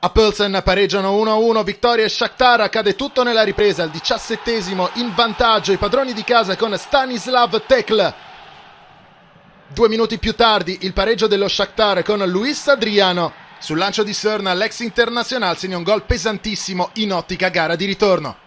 A Pölsen pareggiano 1-1, vittoria e Shakhtar, accade tutto nella ripresa, al diciassettesimo in vantaggio i padroni di casa con Stanislav Tekl. Due minuti più tardi il pareggio dello Shakhtar con Luis Adriano. Sul lancio di Serna l'ex internazionale segna un gol pesantissimo in ottica gara di ritorno.